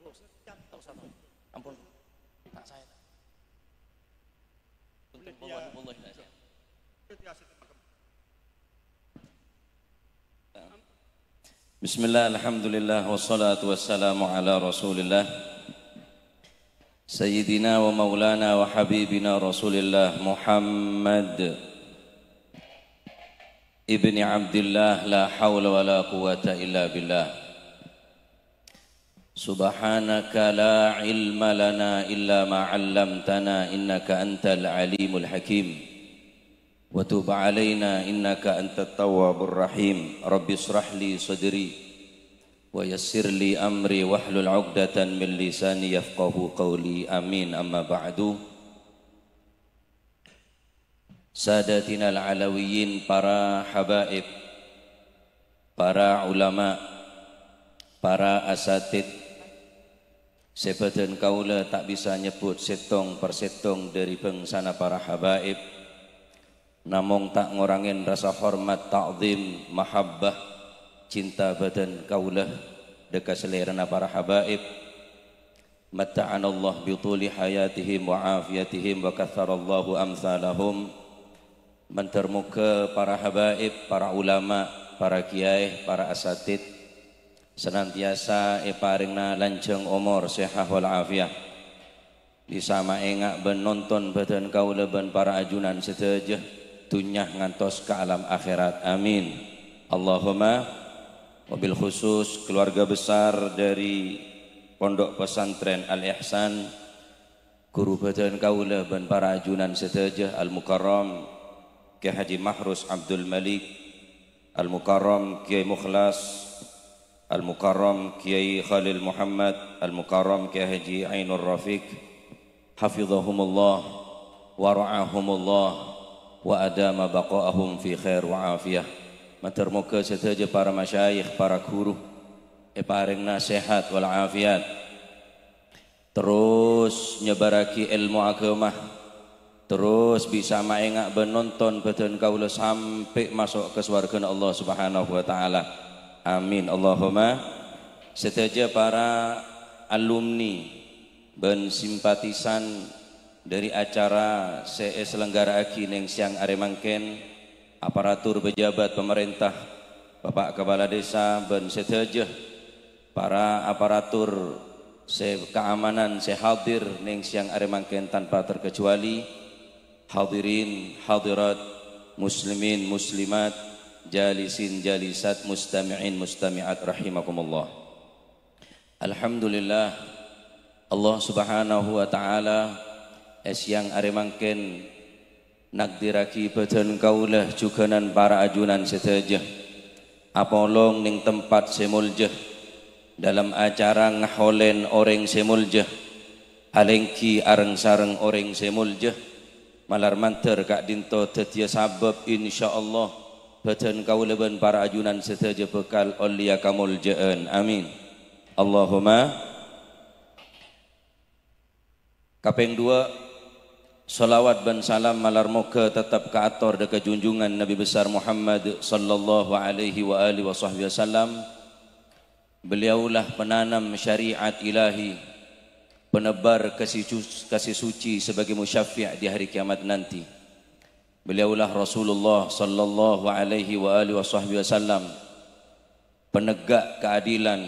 terus ampun tak saya saya بسم الله الحمد لله والصلاة والسلام على رسول الله سيدنا ومولانا وحبيبنا رسول الله محمد ابن عبد الله لا حول ولا قوة إلا بالله سبحانك لا علم لنا إلا ما علمتنا إنك أنت العليم الحكيم وتوب علينا إنك أنت التواب الرحيم رب اشرح لي صدري ويسر لي أمري واحلل عقدة من لساني يفقه قولي آمين أما بعد سادتنا العلويين para حبائب para ulama para asatid Sebadan kaula tak bisa nyebut setong persetong dari bengsana para habaib Namong tak ngorangin rasa hormat, ta'zim, mahabbah Cinta badan kaulah dekat selerana para habaib Mata'an Allah bituli hayatihim wa afiyatihim wa katharallahu amthalahum Mentermuka para habaib, para ulama, para kiai, para asatid senantiasa eparingna lanceng umur sehat wal afiah disama engak benonton badan kau leben para ajunan sedejeh tunyah ngantos ke alam akhirat amin Allahumma mobil khusus keluarga besar dari pondok pesantren al-ihsan guru badan kau leben para ajunan sedejeh al-mukarram Kiai Haji Mahrus Abdul Malik Al-Mukarram Kiai Mukhlas Al-Mukarram Kiai Khalil Muhammad Al-Mukarram Kiai Haji Ainur Rafiq Hafizahumullah Wara'ahumullah Wa adama baqa'ahum fi khair wa afiyah Matur muka setuju para masyayikh, para guru Eparing nasihat wal afiat Terus nyebaraki ilmu agamah Terus bisa maengak benonton badan kaula sampai masuk ke swarga Allah Subhanahu wa taala. Amin. Allahumma setaja para alumni dan simpatisan dari acara CS e Lenggara Aki Neng Siang Aremangken aparatur pejabat pemerintah Bapak Kepala Desa dan setaja para aparatur keamanan se hadir Neng Siang Aremangken tanpa terkecuali hadirin hadirat muslimin muslimat jalisin jalisat mustami'in mustami'at rahimakumullah Alhamdulillah Allah subhanahu wa ta'ala es yang nak nagdiraki badan kaulah juganan para ajunan setajah apolong ning tempat semuljah dalam acara ngaholen oreng semuljah alengki areng sareng oreng semuljah malar manter kak dinto tetia sabab insyaallah Pecen kau leban para ajunan sesaja bekal Oliya kamul je'en Amin Allahumma Kapeng dua Salawat dan salam malar muka tetap keator ator Dekat junjungan Nabi Besar Muhammad Sallallahu alaihi wa alihi wa sahbihi wasallam Beliaulah penanam syariat ilahi Penebar kasih, kasih suci sebagai musyafiq di hari kiamat nanti. Beliaulah Rasulullah sallallahu alaihi wa alihi wasallam penegak keadilan,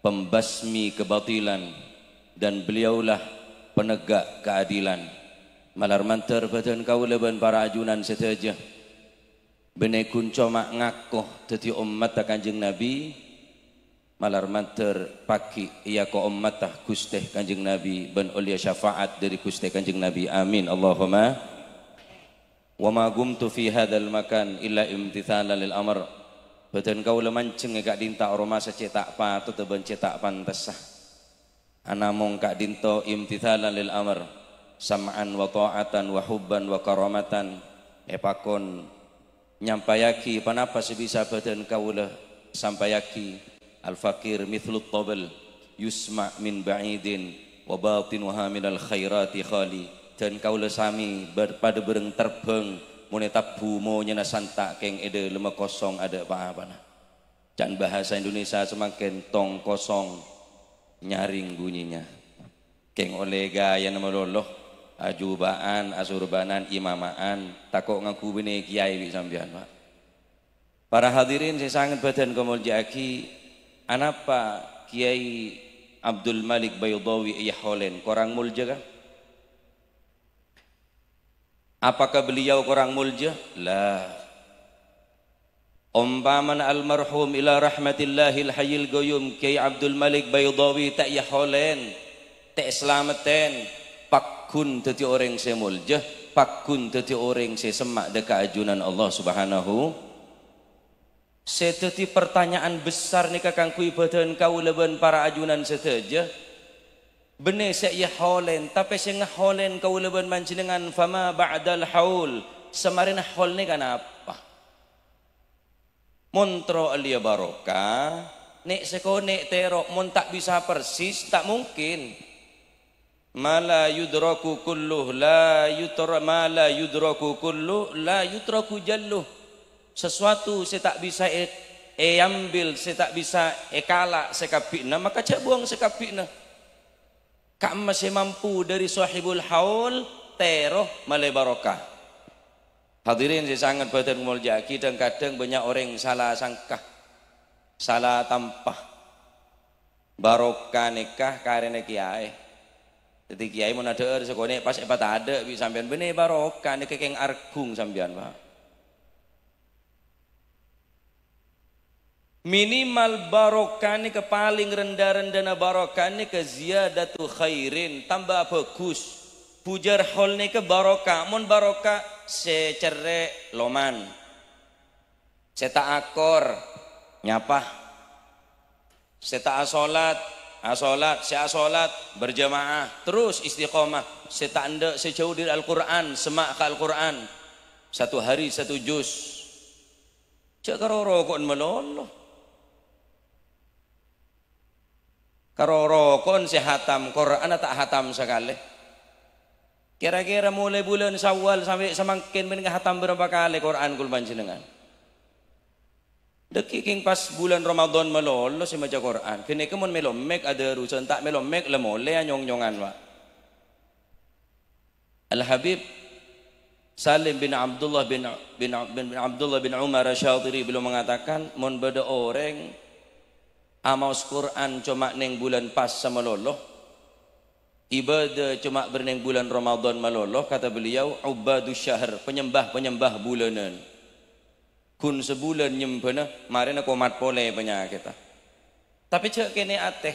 pembasmi kebatilan dan beliaulah penegak keadilan. Malar manter badan kau leban para ajunan seteja. Bene kunco mak ngakoh teti ummat Kanjeng Nabi malar manter paki iya ko ummatah Gusti Kanjeng Nabi ben ulia syafaat dari Gusti Kanjeng Nabi. Amin. Allahumma وما قمت في makan المكان إلا lil amr Badan kau lemanceng kak dinta aroma secetak patut ben cetak pantas sah. Anamong kak dinto imtithala lil amr sam'an wa ta'atan wa hubban wa karamatan epakon eh, nyampayaki panapa sebisa badan kau le sampayaki al fakir mithlut tabel yusma min ba'idin wa batin wa minal khairati khali dan kaula sami pada bereng terbang monetap bumo nyana santa keng ede lema kosong ada apa-apa nah. Dan bahasa Indonesia semakin tong kosong nyaring bunyinya. Keng olega yang nama loloh ajubaan, asurbanan, imamaan, takok ngaku bini kiai bi sambian pak. Para hadirin saya sangat badan kemul jaki, anapa kiai Abdul Malik Bayudawi iya holen, korang mulja kah? Apakah beliau kurang mulja? Lah. Umpaman almarhum ila rahmatillahil hayyil goyum Kiai Abdul Malik Baydawi tak yaholen tak selamaten pakun tetu orang se mulja pakun tetu orang se semak dekat ajunan Allah Subhanahu Setiap pertanyaan besar ni kakang kui badan kau leban para ajunan seteja bene sya holen tapi sya ngah holen kau leban manci dengan fama ba'dal haul semarin hol ni kan apa montro alia baroka nek seko nek terok mon tak bisa persis tak mungkin mala yudroku kullu la yutra mala yudroku kullu la yutraku jallu sesuatu saya tak bisa e, e, ambil saya tak bisa e kala sekapina maka cak buang sekapina Kak masih mampu dari sahibul haul teroh male barokah. Hadirin sangat badan muljaki dan kadang banyak orang salah sangka, salah tampah. Barokah nikah karena kiai. Jadi kiai mau ada sekone pas epat eh, ada Bisa sampean bener barokah nikah keng argung sampean pak. Minimal barokah ke paling rendah-rendah barokah ini ke ziyadatu khairin. Tambah bagus. Pujar hol ke barokah. mon barokah secere loman. Seta akor. Nyapa. Seta asolat. Asolat, saya asolat, berjamaah, terus istiqomah. Saya anda sejauh di Al-Quran, semak ke Al-Quran. Satu hari satu juz. Cakar rokok meloloh. Roro kon si hatam Quran tak hatam sekali kira-kira mulai bulan Syawal sampai semakin menengah hatam berapa kali Quran kul panjenengan dekiking pas bulan Ramadan melolo si maca Quran kini kemun melomek ada urusan tak melomek lemole nyong-nyongan wa. Al-Habib Salim bin Abdullah bin bin, bin, Abdullah bin Umar Syatiri belum mengatakan mon beda orang Amaus Quran cuma neng bulan pas sama loloh. Ibadah cuma berneng bulan Ramadan maloloh. Kata beliau, ubadu syahr, penyembah-penyembah bulanan. Kun sebulan nyembana, marina komat pole penyakit. Tapi cek kene ateh.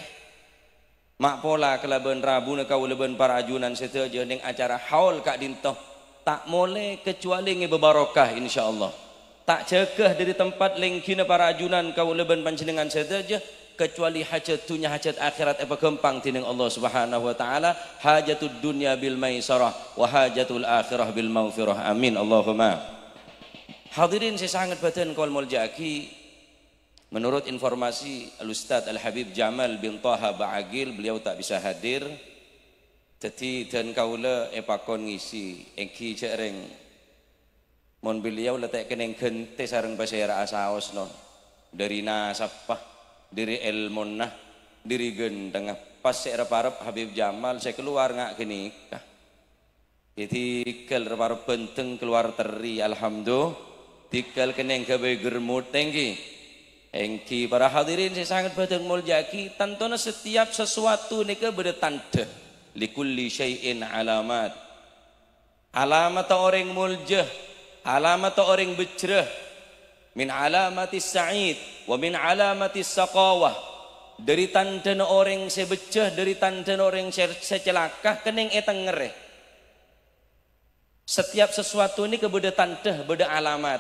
Mak pola kelaban rabu nak kau leban para ajunan setuju neng acara haul kak dintoh. Tak mole kecuali bebarokah insyaAllah tak cekah dari tempat lengkina para ajunan kau leban pancenengan saja kecuali hajat dunia hajat akhirat apa gempang tining Allah Subhanahu wa taala hajatud dunya bil maisarah wa hajatul akhirah bil maghfirah amin Allahumma Hadirin saya sangat badan kalau muljaki menurut informasi Al Ustaz Al Habib Jamal bin Taha Ba'agil beliau tak bisa hadir jadi dan kaula apa ngisi engkau cereng Mon beliau letak kening gente sarang pasir asaos non. Dari nasapah, dari Elmonah dari gendengah. Pas saya reparep Habib Jamal, saya keluar ngak kenikah. Jadi kel reparep benteng keluar teri, Alhamdulillah. tikel kening kabe germut tenggi. Engki para hadirin saya sangat batang muljaki. Tantona setiap sesuatu nika likul li Likulli syai'in alamat. Alamat orang muljah alamata orang becerah min alamati sa'id wa min alamati saqawah dari tandana orang sebejah dari tandana orang secelaka, kening etang ngereh setiap sesuatu ini kebeda tanda beda alamat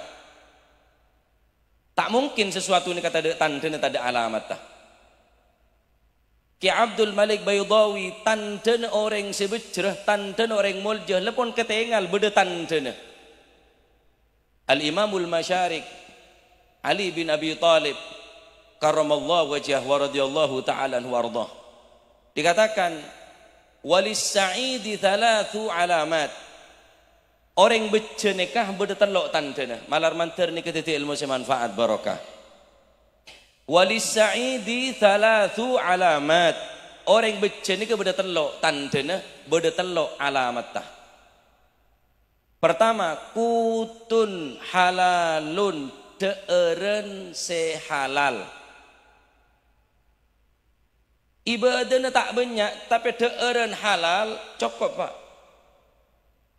tak mungkin sesuatu ini kata tanda tak ada alamat tak Ki Abdul Malik Bayudawi tandana orang sebejrah tandana orang muljah lepon ketengal beda tandana Al-Imamul Masyarik Ali bin Abi Talib karramallahu wajah wa radhiyallahu ta'ala wardah dikatakan walis sa'idi thalathu alamat orang becenekah bertelok tantena malar manter ni ketiti ilmu semanfaat barokah walis sa'idi thalathu alamat orang becenekah bertelok tantena bertelok alamat tah Pertama, kutun halalun deeren sehalal. Ibadah tak banyak, tapi deeren halal cukup pak.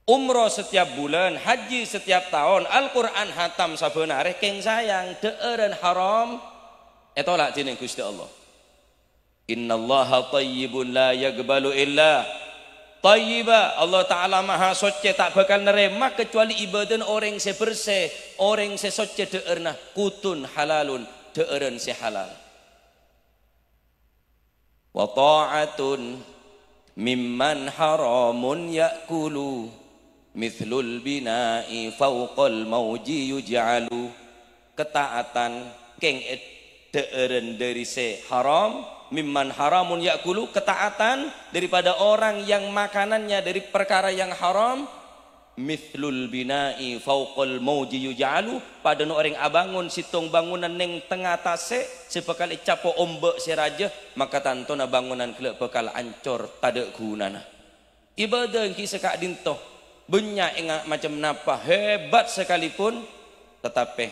Umroh setiap bulan, haji setiap tahun, Al-Quran hatam sabunareh, keng sayang, deeren haram, itu lah jenis Allah. Inna Allah tayyibun la yagbalu illa Tayyiba Allah Ta'ala maha soce tak bakal nerima kecuali ibadah orang seberse orang sesoce deernah kutun halalun deeren sehalal wa ta'atun mimman haramun yakulu mithlul bina'i fawqal mauji yuj'alu ketaatan keng deeren dari se haram mimman haramun yakulu ketaatan daripada orang yang makanannya dari perkara yang haram mithlul bina'i fauqal mauji yuj'alu pada orang abangun situng bangunan neng tengah tase sepekali capo ombak seraja maka tantona bangunan kelak bekal ancor tade gunana ibadah kisah sekak dinto benya ingat macam napa hebat sekalipun tetapi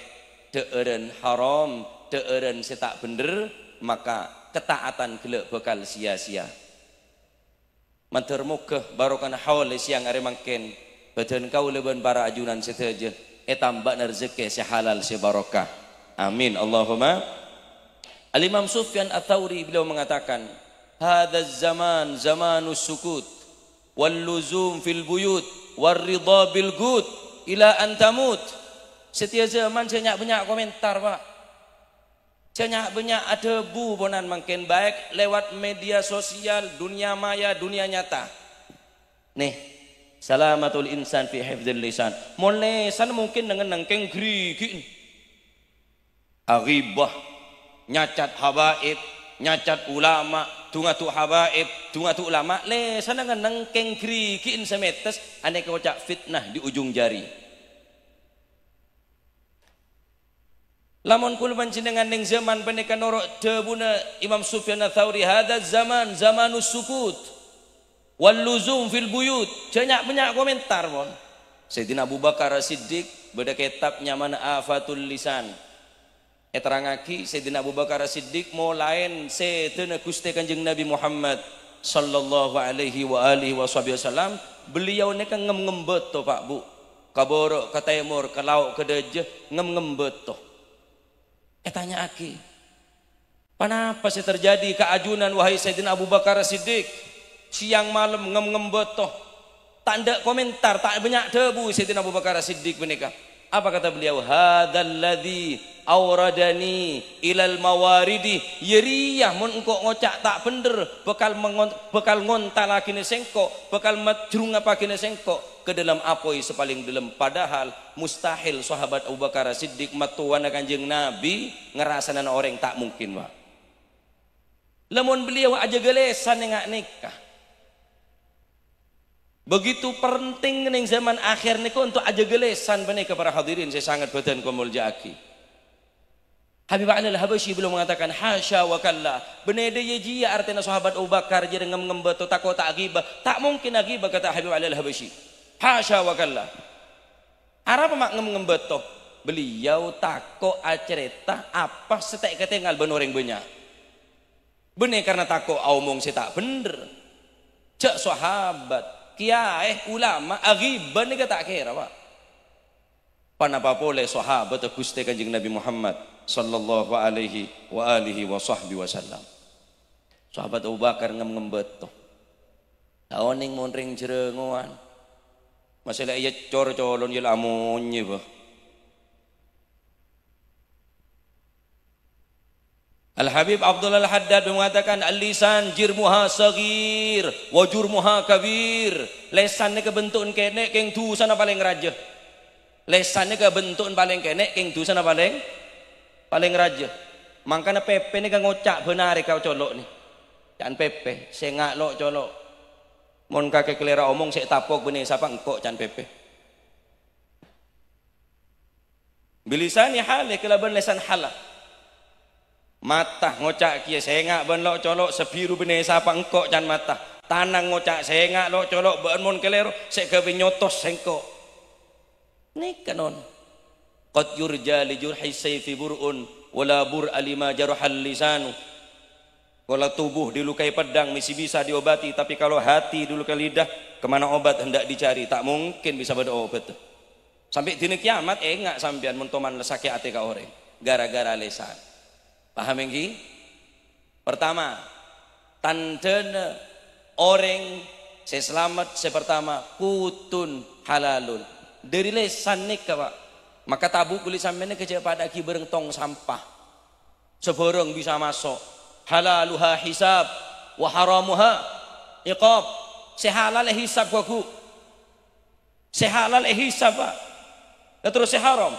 deeren haram teeren setak bener maka ketaatan gelek bekal sia-sia. Matur mukah barokan haul siang hari mangken badan kau leban para ajunan seteje etambak rezeki sehalal sebarokah. Amin Allahumma. Al Imam Sufyan Ats-Tsauri beliau mengatakan, "Hadza zaman zamanus sukut wal luzum fil buyut war ridha bil gut ila an Setiap zaman banyak banyak komentar, Pak. Cenyak banyak ada bu bonan makin baik lewat media sosial, dunia maya, dunia nyata. Nih, salamatul insan fi hifdzil lisan. Mun lisan mungkin dengan nengkeng gerigi. Aghibah, nyacat habaib, nyacat ulama, tunga tu habaib, tunga tu ulama, lisan dengan nengkeng gerigiin semetes, aneka kocak fitnah di ujung jari. Lamun kul panjenengan ning zaman penika noro debuna Imam Sufyan Tsauri hadza zaman zamanus sukut wal luzum fil buyut. Cenyak banyak komentar pon. Sayyidina Abu Bakar Siddiq beda kitabnya mana afatul lisan. Eterangaki eh, Sayyidina Abu Bakar Siddiq Mo lain seteuna Gusti Kanjeng Nabi Muhammad sallallahu alaihi wa alihi wasallam beliau ne kan ngem-ngem beto Pak Bu. Kaborok ka timur, ka laut, ka dejeh ngem-ngem betoh. etanya eh, aki. Kenapa sih terjadi keajunan wahai Sayyidina Abu Bakar Siddiq? Siang malam ngem-ngem betoh. Tanda komentar, tak banyak debu Sayyidina Abu Bakar Siddiq menikah. Apa kata beliau? Hadalladzi auradani ilal mawaridi yeriyah mun engko ngocak tak bener bekal mengon, bekal ngontal lagi sengko bekal majrung apa kene sengko ke dalam apoi sepaling dalam padahal mustahil sahabat Abu Bakar Siddiq matuan kanjeng Nabi ngerasanan orang tak mungkin wa lamun beliau aja gelesan yang nikah Begitu penting neng zaman akhir niku untuk aja gelesan benih kepada hadirin saya sangat badan komul jaki. Habib Ali habashi belum mengatakan hasya wa kalla. Beneda yeji artinya sahabat Abu Bakar jadi ngembet takut tak agiba. Tak mungkin lagi kata Habib Ali habashi Hasya wa kalla. Arab mak ngembet Beliau takut acerita apa setek ketinggal benoreng banyak. Bener karena takut omong si tak bener. Cek sahabat, kiai, ulama, agibah ni kata kira pak. Panapa boleh sahabat Gusti Kanjeng Nabi Muhammad sallallahu alaihi wa alihi wa sahbihi wasallam. Sahabat Abu Bakar ngembet tuh. Taoning munring jerengoan. Masalah iya cor colon ya amunnya bah. Al Habib Abdullah Al Haddad mengatakan al lisan jirmuha sagir wa jurmuha kabir. Lesannya kebentukan kene keng dusana paling raja. Lesannya kebentukan paling kene keng dusana paling paling raja makanya Pepe ini kan ngocak benar kau colok nih jangan Pepe sengak lo colok mon kakek kelera omong saya tapok benih siapa engkau jangan Pepe bilisani hale kelaban lesan halah mata ngocak kia sengak ben lo colok sebiru benih siapa engkau jangan mata tanang ngocak sengak lo colok ben mon kelero saya kebinyotos sengkok ini kanon qad yurja li jurhi sayfi bur'un wala bur alima jarhal lisanu kalau tubuh dilukai pedang misi bisa diobati, tapi kalau hati dilukai lidah, kemana obat hendak dicari? Tak mungkin bisa berobat. Sampai dini kiamat, eh enggak sampean mentoman lesake ate ka orang. Gara-gara lesan. Paham yang Pertama, tanten orang saya selamat saya pertama kutun halalun. Dari lesan nih kak maka tabu kulit sampeyan kerja pada ki bareng sampah seborong bisa masuk halaluha hisab wa haramuha iqab sehalal hisab waku sehalal hisab ya terus seharam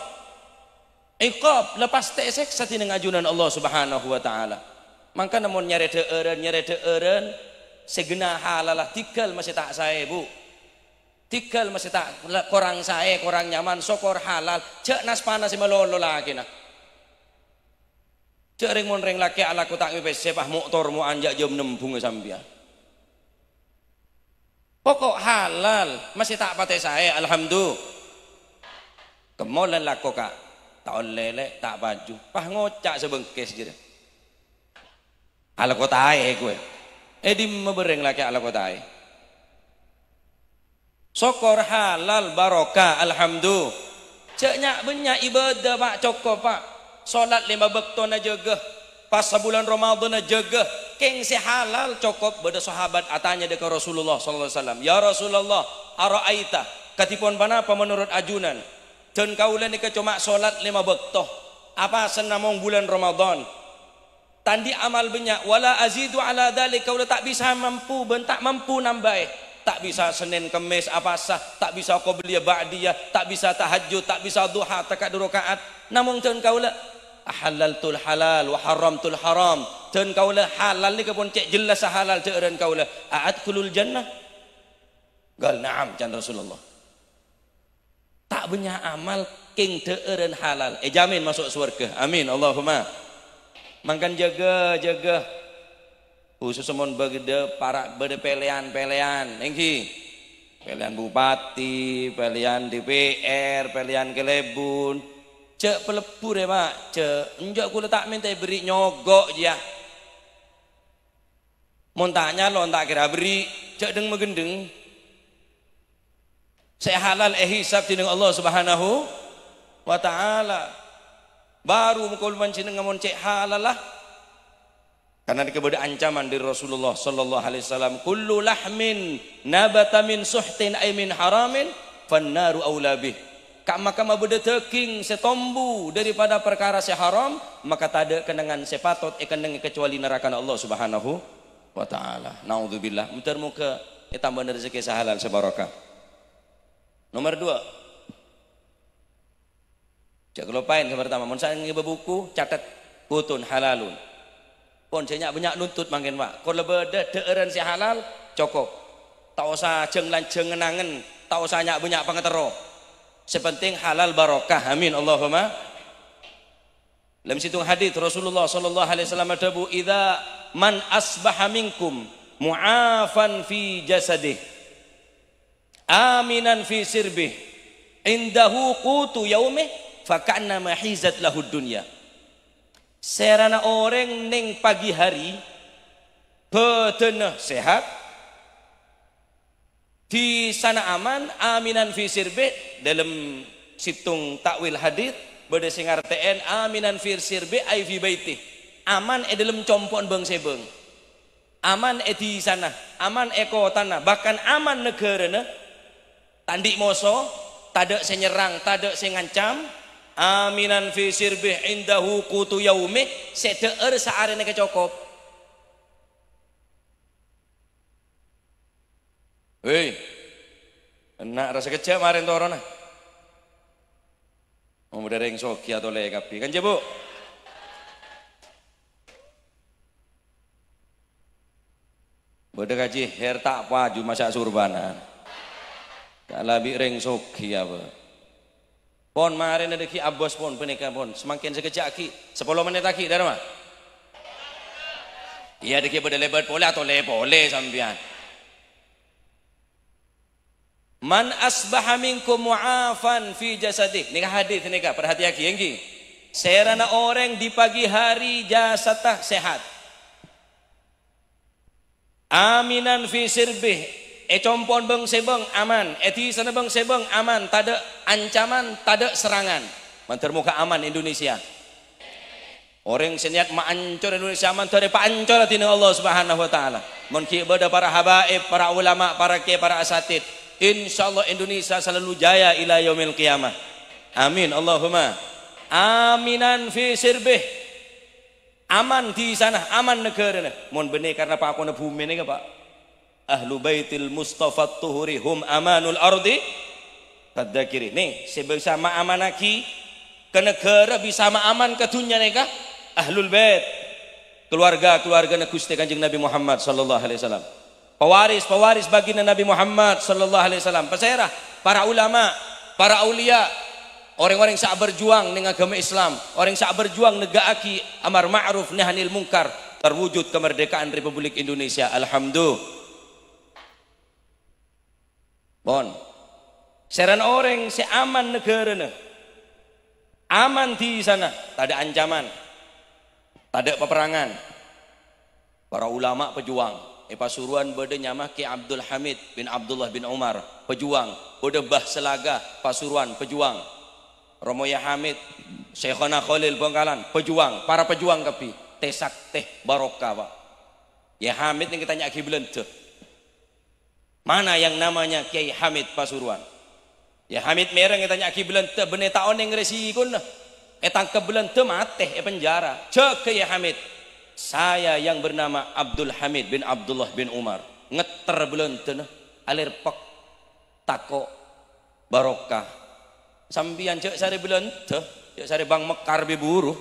iqab lepas tesek seksa ajunan Allah Subhanahu wa taala mangka namun nyare deeureun nyare deeureun segena halalah tikel masih tak saya bu tinggal masih tak kurang saya, kurang nyaman, sokor halal. Cek nas panas melolo lagi nak. Cek ring mon ring laki ala kutak wis sepah motor mu anjak jam nembung sambil Pokok halal masih tak pate saya alhamdulillah. Kemolan laku kak tak lele tak baju pah ngocak sebengkes jadi. Ala kotai gue. Edi mebereng laki ala kotai. Sokor halal barokah alhamdulillah. Ceknya banyak ibadah pak cokok pak. Solat lima bekto na jaga. Pas sebulan Ramadan na jaga. Keng si halal cokop beda sahabat atanya dekat Rasulullah sallallahu alaihi wasallam. Ya Rasulullah, araaita katipon panapa menurut ajunan? Dan kaulan ni cuma solat lima bekto. Apa senamong bulan Ramadan? Tandi amal banyak wala azidu ala dalik kau tak bisa mampu bentak mampu nambah tak bisa Senin Kemis apa sah tak bisa qobliyah ba'diyah tak bisa tahajud tak bisa duha takat rakaat namun teun kaula tul halal wa tul haram teun kaula halal ni pun cek jelas halal teun kaula a'adkulul jannah gal na'am jan Rasulullah tak punya amal king teun halal eh jamin masuk surga amin Allahumma mangkan jaga jaga khususmun begede para bede pelean-pelean engki pelean bupati pelean DPR pelean kelebun cek pelebur ya pak cek enjak ku letak minta beri nyogok ya montanya lo tak kira beri cek deng megendeng saya halal eh hisab dengan Allah subhanahu wa ta'ala baru mukul mancing dengan cek halal lah karena kepada ancaman dari Rasulullah sallallahu alaihi wasallam, "Kullu lahmin nabata min suhtin ay min haramin fannaru aula bih." Kak maka mabuda teking setombu daripada perkara seharam maka ada kenangan sepatot ekeneng eh, kecuali neraka Allah Subhanahu wa taala. Nauzubillah. Mutar muka eh, tambah rezeki sehalal sebarokah. Nomor dua, Cek lupain sama pertama, mun saya ngiba buku catat kutun halalun kon banyak nuntut mangkin pak kon lebeda deeren si halal cukup tak usah jeng lan jeng ngenangen tak usah nyak banyak pengetero sepenting halal barokah amin Allahumma dalam situng hadis Rasulullah sallallahu alaihi wasallam adabu idza man asbaha minkum mu'afan fi jasadih aminan fi sirbih indahu qutu yaumih fakannama hizat lahud dunya serana orang neng pagi hari bedenah sehat di sana aman aminan fi sirbe dalam situng takwil hadir, beda sing aminan fi sirbe ai baiti aman e dalam compon bang sebeng aman e di sana aman e tanah bahkan aman negara ne tandik moso tadek senyerang tadek sengancam aminan fi sirbih indahu qutu yaumi sedeur saarene kecokop hei enak rasa kecek marin torona mau dereng soki atau le kapi kan jebu Beda gaji her tak paju masak surbanan. Tak labi reng soki apa? Pon maharin ada ki abos pon penikah pon. Semakin sekejap ki. Sepuluh menit lagi dah nama. Ia ada ki pada lebar boleh atau le boleh sambian. Man asbaha minkum mu'afan fi jasadih. Ini kan hadis ini kan. Perhati lagi. Yang ini. Serana orang di pagi hari jasadah sehat. Aminan fi sirbih. eh compon beng sebeng aman, eh di sana beng sebeng aman, tada ancaman, tada serangan. Mantar muka aman Indonesia. Orang seniat maancur Indonesia aman, tak ada paancur tina Allah Subhanahu Wa Taala. Mungkin kepada para habaib, para ulama, para kiai, para asatid. Insya Allah Indonesia selalu jaya ila yaumil qiyamah. Amin Allahumma. Aminan fi sirbih aman di sana, aman negara. Mohon benih karena Pak aku bumi ini Pak ahlu baitil mustafa tuhuri hum amanul ardi fadzakiri nih sebisa ma amanaki ke negara bisa aman ke dunia kah ahlul bait keluarga keluarga Gusti Kanjeng Nabi Muhammad sallallahu alaihi wasallam pewaris pewaris baginda Nabi Muhammad sallallahu alaihi wasallam peserah para ulama para aulia orang-orang yang berjuang dengan agama Islam orang yang berjuang negaaki amar ma'ruf nahanil mungkar terwujud kemerdekaan Republik Indonesia alhamdulillah Bon. Seran orang seaman negara ne. Aman di sana, tak ada ancaman. Tak ada peperangan. Para ulama pejuang, Epa eh, suruhan bode nyamah Ki Abdul Hamid bin Abdullah bin Umar, pejuang. Bode Bah Selaga, Pasuruan, pejuang. Romo Hamid, Syekhona Khalil Bangkalan, pejuang, para pejuang kepi. Tesak teh barokah, Pak. Ya Hamid yang kita nyak kibulan tuh. Mana yang namanya Kiai Hamid Pasuruan? Ya Hamid mereng tanya kiblan te bene taon yang resikun. Etang kebelan te mateh e penjara. Cek Kiai Hamid. Saya yang bernama Abdul Hamid bin Abdullah bin Umar. Ngeter belen te alir pek tako barokah. Sambian cek sari belen te. Cek sari bang mekar beburu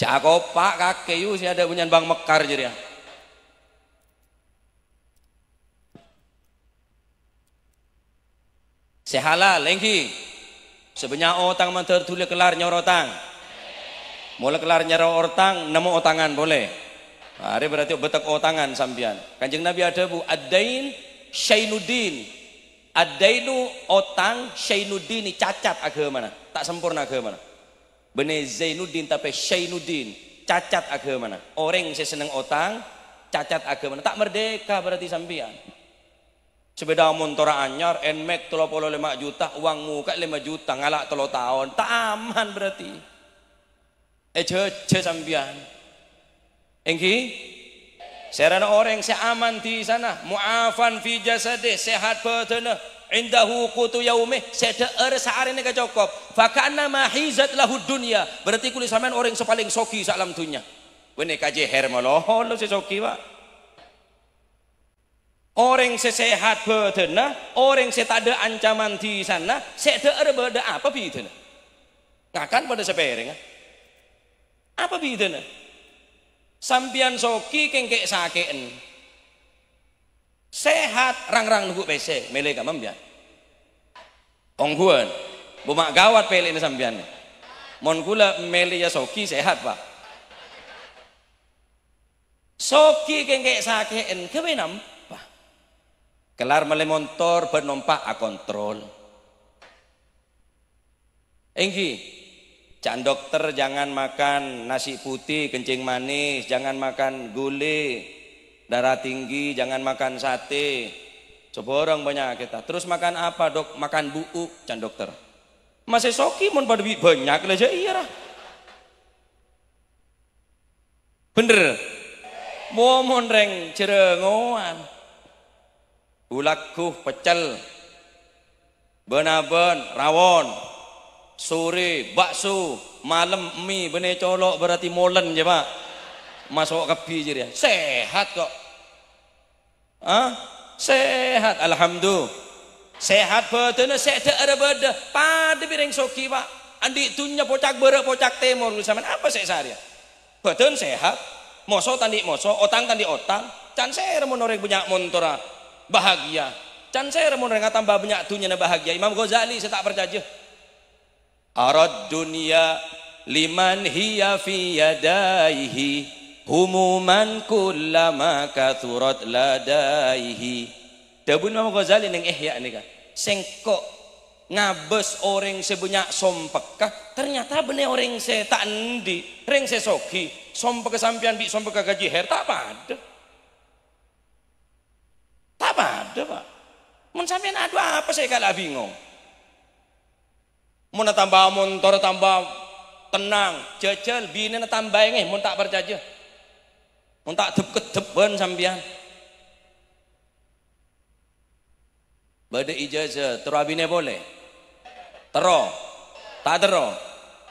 Cak pak kakek yu si ada punya bang mekar jadi ya. Sehala lengki. Sebenya otang mantar tuli kelar nyorotang. Mulai kelar rotang otang nemu otangan boleh. Hari berarti betek otangan sambian. Kanjeng Nabi ada bu adain syainuddin Adainu otang ini cacat agama mana? Tak sempurna agama mana? Bene Zainuddin tapi Syainuddin. Cacat agama. Orang saya seneng otang, cacat agama. Tak merdeka berarti sampean. Sepeda montora anyar, polo lima juta, uang muka lima juta, ngalak tolo tahun. Tak aman berarti. Eh je sampean. Saya serana orang saya aman di sana, muafan fi sehat betul indahu kutu yaumih sedeur saarene kecokop fakana mahizat lahu dunia. berarti kulis sampean orang sepaling soki salam dunia. wene kaje hermolo lo oh, soki pak orang sesehat berdana orang setada ancaman di sana sedeur berda apa bidena ngakan pada sepereng apa bidana sampian soki kengkek sakeen sehat rang-rang nugu PC mele ka mambian ongguan bumak gawat pele ini sambian mon kula mele ya soki sehat pak soki kengke sakeen kewe nampak kelar mele motor bernompak a kontrol enggi Cak dokter jangan makan nasi putih, kencing manis, jangan makan gulai, darah tinggi jangan makan sate coba orang banyak kita terus makan apa dok makan buku can dokter masih soki iya, mau pada banyak aja iya lah bener momon reng cerengoan ulakuh pecel benaben rawon sore bakso malam mie bene colok berarti molen je pak masuk kepi jadi ya. sehat kok Ah, Sehat alhamdulillah. Sehat betulnya sehat beda. Pada piring soki pak. Andi tunya pocak bere pocak temon sama apa saya sehari? Betul sehat. Moso tadi moso, otang tadi otang. Can saya orang banyak montora ah, bahagia. Can saya orang tambah banyak tunya bahagia. Imam Ghazali saya tak percaya. Arad dunia liman hiya fi yadaihi humuman kullama kathurat ladaihi Dabun Imam Ghazali ning Ihya nika sing kok ngabes orang sebanyak sompek sompekah ternyata bener orang se tak endi ring se sogi sompek kesampian bi sompek gaji her tak ada tak ada pak mun sampean adu apa saya kalah bingung mun tambah motor tambah tenang jajal bini tambah ngeh mun tak percaya Untak deket-deben sambian. Bade ijazah, terabine boleh. Tero, tak tero.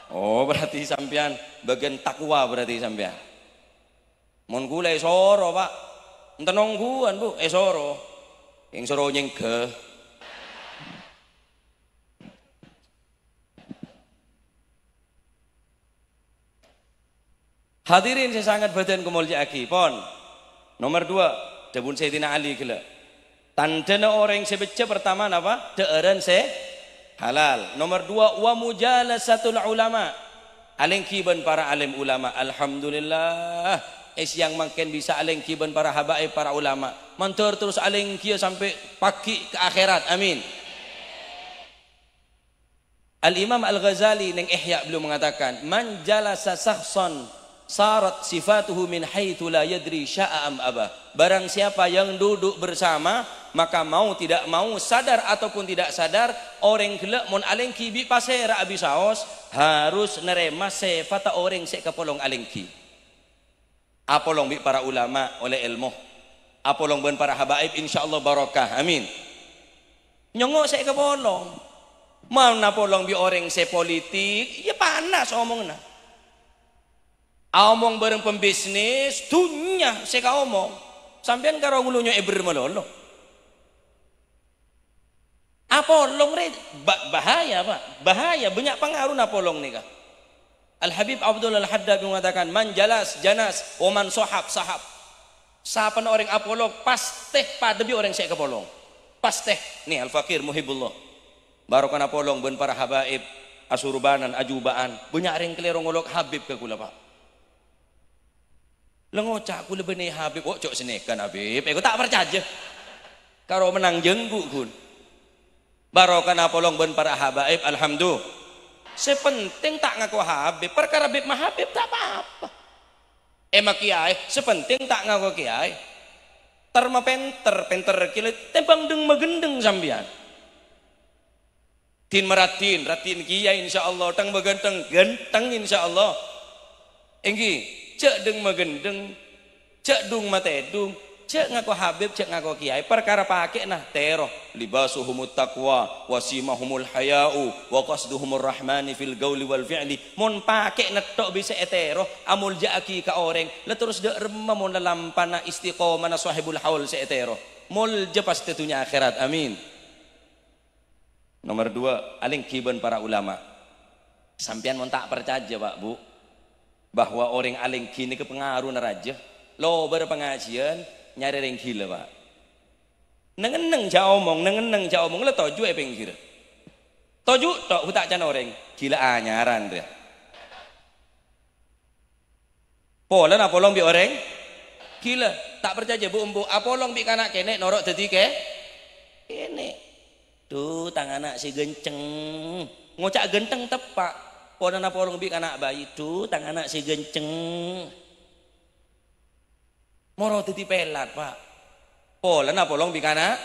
Oh berarti sambian bagian takwa berarti sambian. Mun kula esoro pak, entenong bu, bu esoro. Yang soro nyengke, Hadirin sesangat badan kemuliaan pon. Nomor dua, debun Saidina Ali gila. Tandana orang sebece pertama apa? Deeren saya halal. Nomor dua, wa satu ulama. Aling kiban para alim ulama. Alhamdulillah. Es yang makin bisa aling kiban para habaib para ulama. Mantur terus aling kia sampai pagi ke akhirat. Amin. Al-Imam Al-Ghazali neng Ihya belum mengatakan, "Man jalasa sakhsan sarat sifatuhu min haitsu la yadri sya'a am aba. Barang siapa yang duduk bersama, maka mau tidak mau sadar ataupun tidak sadar orang gelek mun alengki bi pasera abi saos harus nerema sifat orang sek kapolong aling Apolong bi para ulama oleh ilmu. Apolong ben para habaib insyaallah barokah. Amin. Nyongok sek kapolong. Mau napolong bi orang se politik, ya panas omongna. Omong bareng pembisnis, dunya seka omong. Sampean karo ngulunya eber melolo. Apa long re bahaya pak, bahaya banyak pengaruh napolong long nih kak. Al Habib Abdul Al Haddad mengatakan man jalas janas oman sohab sahab. Sahapan orang apolog pasteh bi orang saya polong. Pasteh nih Al Fakir Muhibullah. Barokana polong ben para habaib asurbanan, ajubaan banyak ring kelirong ngolok Habib ke kula pak. Lengocak aku lebih nih Habib, oh, eh, kok cok senekan Habib. Aku tak percaya. Karo menang jenggu kun. Barokana polong ben para habaib alhamdulillah. Sepenting tak ngaku Habib, perkara Habib mah Habib tak apa-apa. Emak eh, kiai, sepenting tak ngaku kiai. Terma penter, penter kilit, tembang deng megendeng sambian. Tin meratin, ratin kiai insya Allah, tang begenteng, genteng insya Allah. enggih cek deng megendeng cek dung matedung cek ngaku habib cek ngaku kiai perkara pakai nah teroh libasuhumut taqwa wasimahumul hayau wa qasduhumur rahmani fil gauli wal fi'li mun pakai netok nah bisa eteroh amul jaaki ka orang le terus de remah mun lampana istiqomah nah sahibul haul se eteroh mul je pasti akhirat amin nomor dua aling kiban para ulama sampean mun tak percaya pak bu bahwa orang aling kini ke pengaruh lo berpengajian nyari ring gila pak nengen neng ja omong nengen neng ja omong lo toju eh pinggir toju tok hutak can orang gila anyaran dia pola apa polong bi orang gila tak percaya bu embu apolong bi kanak kene norok jadi ke kene tuh tangan anak si genceng ngocak genteng tepak Pola napa orang bik anak bayi itu, tang anak si genceng. Moro titi pelat pak. Pola napa polong bik anak.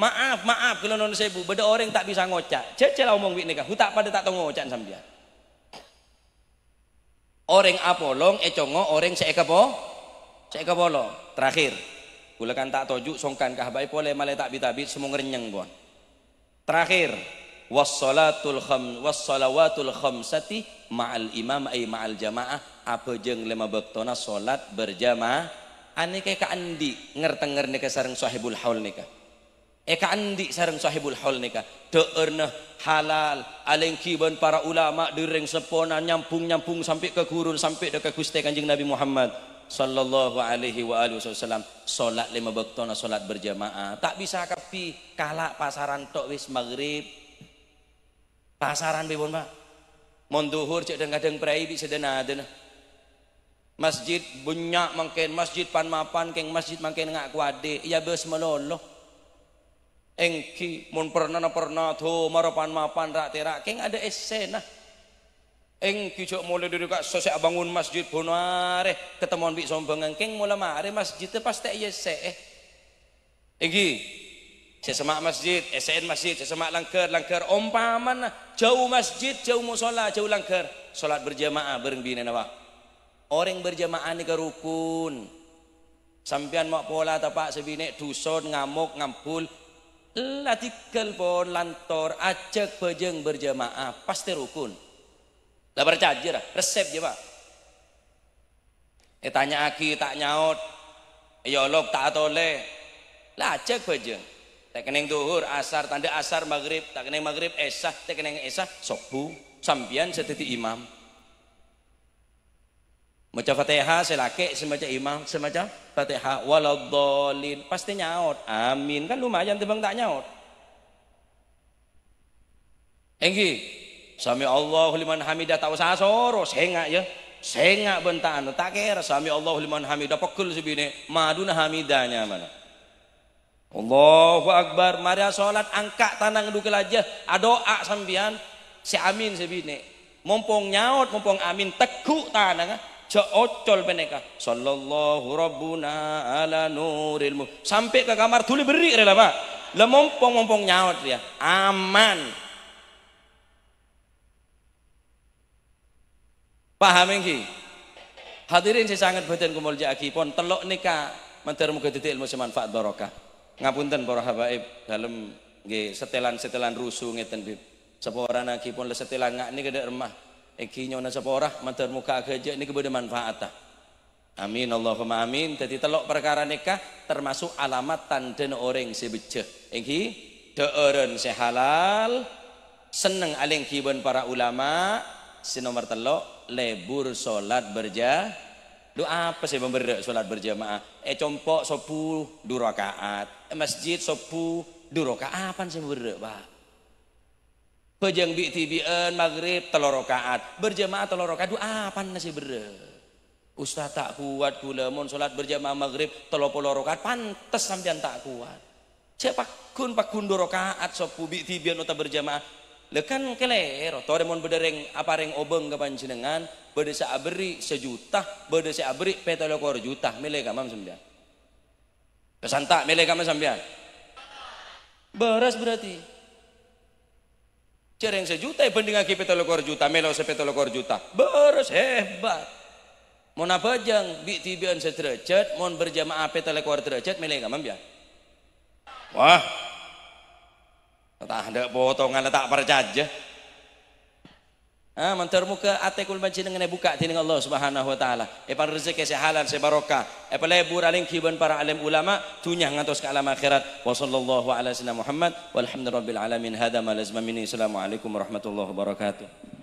Maaf, maaf kalau non sebu, beda orang tak bisa ngocak. lah omong bik nikah, hutak pada tak tahu ngocak sama dia. Orang apolong, econgo, orang seekapo, lo. Terakhir, gula tak tojuk, songkan kah bayi pole male tak bitabit, semua ngerenyang bon. Terakhir, wassalatul kham wassalawatul khamsati ma'al imam ay ma'al jamaah apa jeng lima bektona salat berjamaah ane kayak ka andi ngertenger nika sarang sahibul haul nika Eka andi sarang sahibul haul nika teerneh halal aling kiban para ulama direng sepona nyampung-nyampung sampai ke gurun sampai dekat Gusti Kanjeng Nabi Muhammad sallallahu alaihi wa alihi wasallam solat lima bektona solat berjamaah tak bisa kapi kalak pasaran tok wis maghrib Pasaran pripun, Pak? monduhur duhur cek kadang-kadang prei bisa dena Masjid bunyak mungkin masjid pan mapan keng masjid mungkin ngak kuade ya beus meloloh. Engki mun pernah na pernah tu maropan mapan rak terak keng ada esena. Ah. Engki cok mulai duduk kak sosok bangun masjid bonare ketemuan bi sombengan keng mula mare masjid tepas pasti iya se. Eh. Engki semak masjid, SN masjid, semak langker, langker umpaman jauh masjid, jauh musola, jauh langker. Salat berjamaah bareng bini Orang berjamaah ni rukun. Sampian mak pola tapak sebinek dusun ngamuk ngampul latikel pon lantor acak bejeng berjamaah pasti rukun. Lah bercajer resep je pak. Eh tanya aki tak nyaut, eh, yolok ya tak atole, lah acak bejeng tekening duhur asar tanda asar maghrib tekening maghrib esah tekening esah sokbu sambian setiti imam maca fatihah selake semacam imam semacam fatihah waladolin pasti nyaut amin kan lumayan tebang tak nyaut enggi sami Allahu liman hamidah tak usah soro sengak ya sengak bentaan tak kira sami Allahu liman hamidah pekul sebini maduna hamidahnya mana Allahu Akbar, Maria sholat, angkat tanah ngedukil aja, adoa sambian, si amin sebine. Mumpung nyaut, mumpung amin, tekuk tanah, ceocol peneka. Sallallahu Rabbuna ala nurilmu. Sampai ke kamar tuli beri rela pak. Le mumpung mumpung nyaut dia, aman. Paham ini? Hadirin saya sangat badan kumul jaki pon telok nikah. Menteri muka titik ilmu semanfaat barokah ngapunten para habaib dalam nggih setelan-setelan rusuh ngeten Bib. sepora ora nagi pun setelan ngak niki kedek remah. Iki nyona sepora ora matur muka geje niki beda manfaat ta. Ah. Amin Allahumma amin. Jadi telok perkara nikah termasuk alamat tanden orang sebejeh. Iki deeren sehalal seneng aling kibon para ulama si nomor telok lebur solat berja Doa apa sih pemberda solat berjamaah eh compok sopu dua masjid sopu duroka apa sih berdua pak Pejang bi tibien maghrib telur berjamaah telur rakaat dua apa sih berdua Ustaz tak kuat gula mun sholat berjamaah maghrib telur puluh rakaat pantes sampean tak kuat cepak kun pak kun rakaat sopu bi tibien uta berjamaah lekan keler tore mun bedereng apa reng obeng kapan jenengan Berdesa abri sejuta berdesa abri petalokor juta milih Mam sembilan tak milih kamu sampean. Beres berarti. Cereng sejuta ya pending aki petolokor juta, melo sepetolokor juta. Beres hebat. Mau nabajang, jang bi tibian sederajat, mau berjamaah petolokor derajat milih kamu sampean. Wah. Tak ada potongan tak percaya. Ah, mantar muka atekul majin dengan buka tining Allah Subhanahu wa taala. E rezeki se halal se barokah. E eh, lebur aling kiban para alim ulama tunyah ngantos ke alam akhirat. Wa sallallahu ala sayyidina Muhammad walhamdulillahi rabbil alamin. ma lazma minni. Assalamualaikum warahmatullahi wabarakatuh.